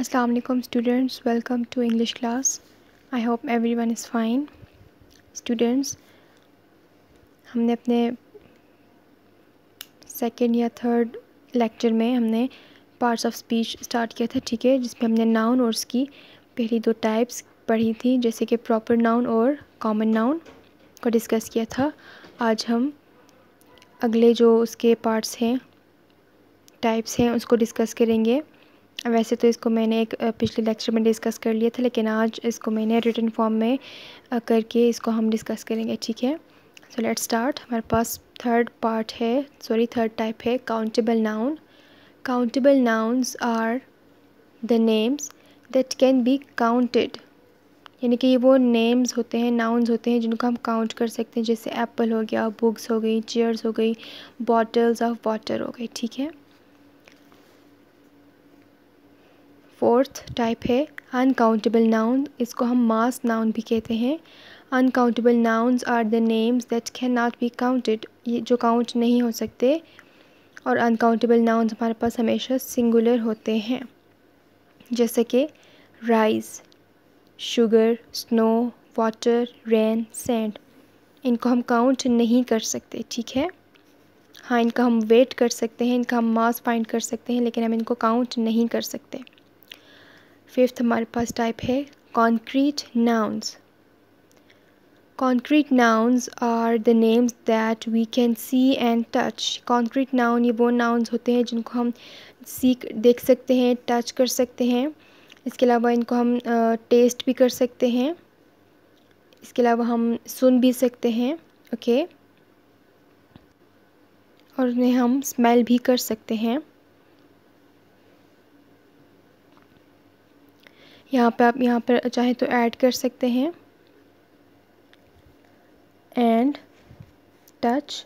अस्सलाम वालेकुम students welcome to English class I hope everyone is fine students हमने अपने सेकेंड या थर्ड लेक्चर में हमने पार्ट्स ऑफ स्पीच स्टार्ट किया था ठीक है जिसमें हमने नाउन और उसकी पहली दो टाइप्स पढ़ी थी जैसे कि प्रॉपर नाउन और कॉमन नाउन को डिस्कस किया था आज हम अगले जो उसके पार्ट्स हैं टाइप्स हैं उसको डिस्कस करेंगे वैसे तो इसको मैंने एक पिछले लेक्चर में डिस्कस कर लिया था लेकिन आज इसको मैंने रिटर्न फॉर्म में करके इसको हम डिस्कस करेंगे ठीक है सो लेट स्टार्ट हमारे पास थर्ड पार्ट है सॉरी थर्ड टाइप है countable noun countable nouns are the names that can be counted यानी कि ये वो नेम्स होते हैं नाउन्स होते हैं जिनको हम काउंट कर सकते हैं जैसे एप्पल हो गया बुक्स हो गई चेयर्स हो गई बॉटल्स ऑफ वाटर हो गई ठीक है फोर्थ टाइप है अनकाउंटेबल नाउन इसको हम मास नाउन भी कहते हैं uncountable nouns are the names that can not be counted ये जो काउंट नहीं हो सकते और अनकाउंटेबल नाउन्स हमारे पास हमेशा सिंगुलर होते हैं जैसे कि rice sugar snow water rain sand इनको हम काउंट नहीं कर सकते ठीक है हाँ इनका हम वेट कर सकते हैं इनका हम मास फाइंड कर सकते हैं लेकिन हम इनको काउंट नहीं कर सकते फिफ्थ हमारे पास टाइप है concrete nouns concrete nouns are the names that we can see and touch concrete noun ये वो नाउन्स होते हैं जिनको हम सी देख सकते हैं टच कर सकते हैं इसके अलावा इनको हम टेस्ट भी कर सकते हैं इसके अलावा हम सुन भी सकते हैं ओके okay? और उन्हें हम स्मेल भी कर सकते हैं यहाँ पे आप यहाँ पर चाहे तो ऐड कर सकते हैं एंड टच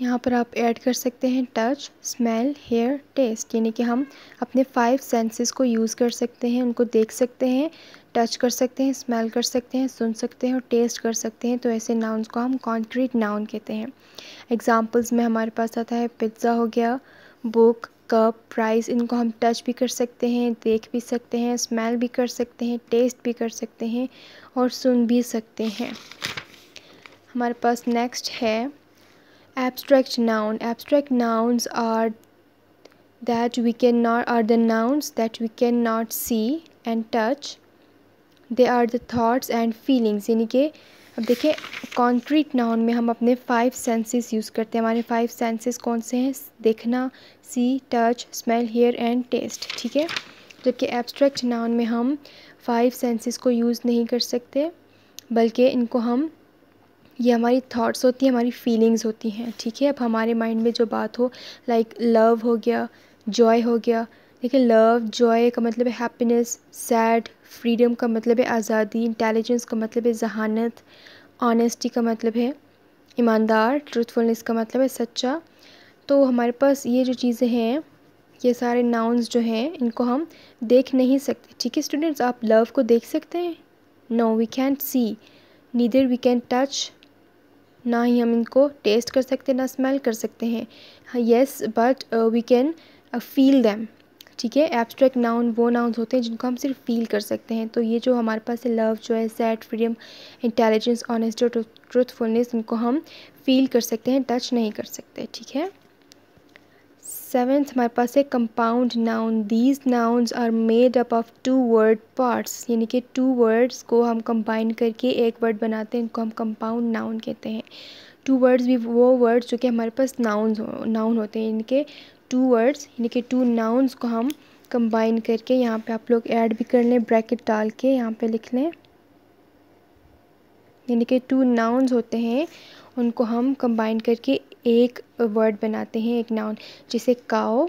यहाँ पर आप ऐड कर सकते हैं टच स्मेल हेयर टेस्ट यानी कि हम अपने फाइव सेंसेस को यूज़ कर सकते हैं उनको देख सकते हैं टच कर सकते हैं स्मेल कर सकते हैं सुन सकते हैं और टेस्ट कर सकते हैं तो ऐसे नाउन्स को हम कॉन्क्रीट नाउन कहते हैं एग्जांपल्स में हमारे पास आता है पिज्ज़ा हो गया बुक कप प्राइस इनको हम टच भी कर सकते हैं देख भी सकते हैं स्मेल भी कर सकते हैं टेस्ट भी कर सकते हैं और सुन भी सकते हैं हमारे पास नेक्स्ट है abstract noun abstract nouns are that we can not are the nouns that we can not see and touch they are the thoughts and feelings यानी कि अब देखिए कॉन्क्रीट नाउन में हम अपने फाइव सेंसेस यूज़ करते हैं हमारे फाइव सेंसेस कौन से हैं देखना see touch smell hear and taste ठीक है जबकि एब्स्ट्रैक्ट नाउन में हम फाइव सेंसेस को यूज़ नहीं कर सकते बल्कि इनको हम ये हमारी थॉट्स होती हैं हमारी फीलिंग्स होती हैं ठीक है अब हमारे माइंड में जो बात हो लाइक like लव हो गया जॉय हो गया देखिए लव जॉय का मतलब है हैप्पीनेस सैड फ्रीडम का मतलब है आज़ादी इंटेलिजेंस का मतलब है जहानत ऑनेस्टी का मतलब है ईमानदार ट्रूथफुलनेस का मतलब है सच्चा तो हमारे पास ये जो चीज़ें हैं ये सारे नाउन्स जो हैं इनको हम देख नहीं सकते ठीक है स्टूडेंट्स आप लव को देख सकते हैं no we can see neither we can touch ना ही हम इनको टेस्ट कर सकते हैं ना स्मेल कर सकते हैं yes but we can feel them ठीक है एब्स्ट्रैक्ट नाउन वो नाउन्स होते हैं जिनको हम सिर्फ फील कर सकते हैं तो ये जो हमारे पास है लव है सैड फ्रीडम इंटेलिजेंस ऑनेस्टी और ट्रूथफुलनेस उनको हम फील कर सकते हैं टच नहीं कर सकते ठीक है सेवेंथ हमारे पास है compound noun these nouns are made up of two word parts यानी कि टू वर्ड्स को हम कंबाइन करके एक वर्ड बनाते हैं इनको हम कंपाउंड नाउन कहते हैं टू वर्ड्स भी वो वर्ड्स जो कि हमारे पास नाउन नाउन होते हैं इनके टू वर्ड्स यानी कि टू नाउन्स को हम कंबाइन करके यहाँ पे आप लोग ऐड भी कर लें ब्रैकेट डाल के यहाँ पे लिख लें यानी कि टू नाउन्स होते हैं उनको हम कंबाइन करके एक वर्ड बनाते हैं एक नाउन जिसे काओ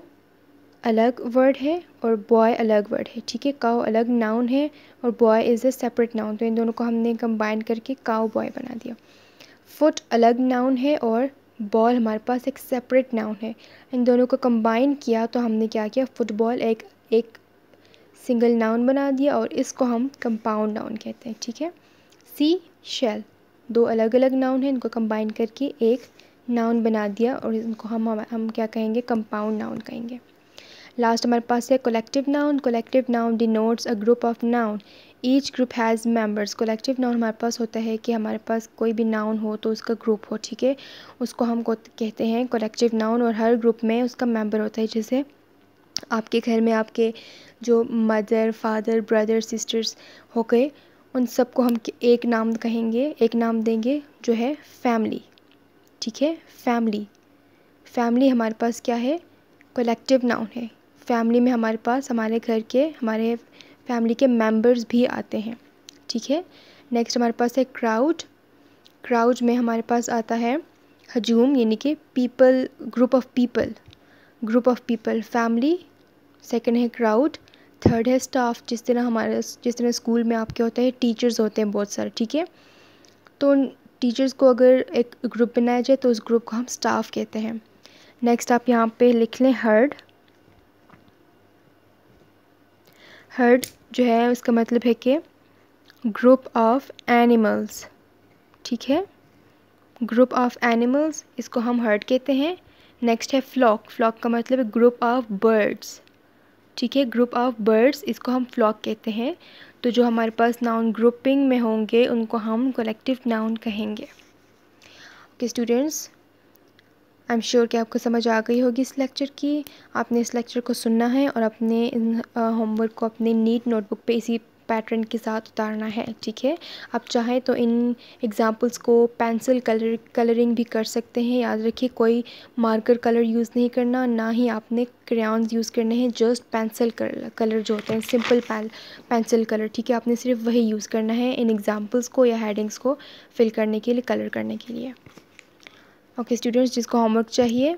अलग वर्ड है और बॉय अलग वर्ड है ठीक है काओ अलग नाउन है और boy is a separate noun तो इन दोनों को हमने कंबाइन करके काओ बॉय बना दिया फुट अलग नाउन है और बॉल हमारे पास एक सेपरेट नाउन है इन दोनों को कंबाइन किया तो हमने क्या किया फ़ुटबॉल एक एक सिंगल नाउन बना दिया और इसको हम कंपाउंड नाउन कहते हैं ठीक है सी शेल दो अलग अलग नाउन हैं इनको कंबाइन करके एक नाउन बना दिया और इनको हम हम क्या कहेंगे कंपाउंड नाउन कहेंगे लास्ट हमारे पास है collective noun collective noun denotes a group of noun each group has members collective noun हमारे पास होता है कि हमारे पास कोई भी नाउन हो तो उसका ग्रुप हो ठीक है उसको हम कहते हैं कोलेक्टिव नाउन और हर ग्रुप में उसका मेंबर होता है जैसे आपके घर में आपके जो मदर फादर ब्रदर सिस्टर्स हो गए उन सबको हम एक नाम कहेंगे एक नाम देंगे जो है फैमिली ठीक है फैमिली फैमिली हमारे पास क्या है कलेक्टिव नाउन है फैमिली में हमारे पास हमारे घर के हमारे फैमिली के मेंबर्स भी आते हैं ठीक है नेक्स्ट हमारे पास है क्राउड क्राउड में हमारे पास आता है हजूम यानी कि people group of people group of people family second है क्राउड थर्ड है स्टाफ जिस तरह हमारे जिस तरह स्कूल में आपके होते हैं टीचर्स होते हैं बहुत सारे ठीक है तो टीचर्स को अगर एक ग्रुप बनाया जाए तो उस ग्रुप को हम स्टाफ कहते हैं नेक्स्ट आप यहाँ पे लिख लें हर्ड हर्ड जो है उसका मतलब है कि ग्रुप ऑफ एनिमल्स ठीक है ग्रुप ऑफ एनिमल्स इसको हम हर्ड कहते हैं नेक्स्ट है फ्लॉक फ्लॉक का मतलब है ग्रुप ऑफ बर्ड्स ठीक है ग्रुप ऑफ बर्ड्स इसको हम फ्लॉक कहते हैं तो जो हमारे पास नाउन ग्रुपिंग में होंगे उनको हम कलेक्टिव नाउन कहेंगे okay students I am sure कि आपको समझ आ गई होगी इस लेक्चर की आपने इस लेक्चर को सुनना है और अपने होमवर्क को अपने नीट नोटबुक पे इसी पैटर्न के साथ उतारना है ठीक है आप चाहें तो इन एग्ज़ाम्पल्स को पेंसिल कलर कलरिंग भी कर सकते हैं याद रखिए कोई मार्कर कलर यूज़ नहीं करना ना ही आपने क्रेन्स यूज़ करने हैं जस्ट पेंसिल कलर जो होते हैं सिंपल पेंसिल कलर ठीक है आपने सिर्फ वही यूज़ करना है इन एग्ज़ाम्पल्स को या हेडिंग्स को फिल करने के लिए कलर करने के लिए ओके स्टूडेंट्स जिसको होमवर्क चाहिए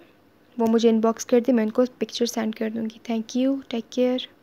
वो मुझे इनबॉक्स कर दे मैं इनको पिक्चर सेंड कर दूँगी थैंक यू टेक केयर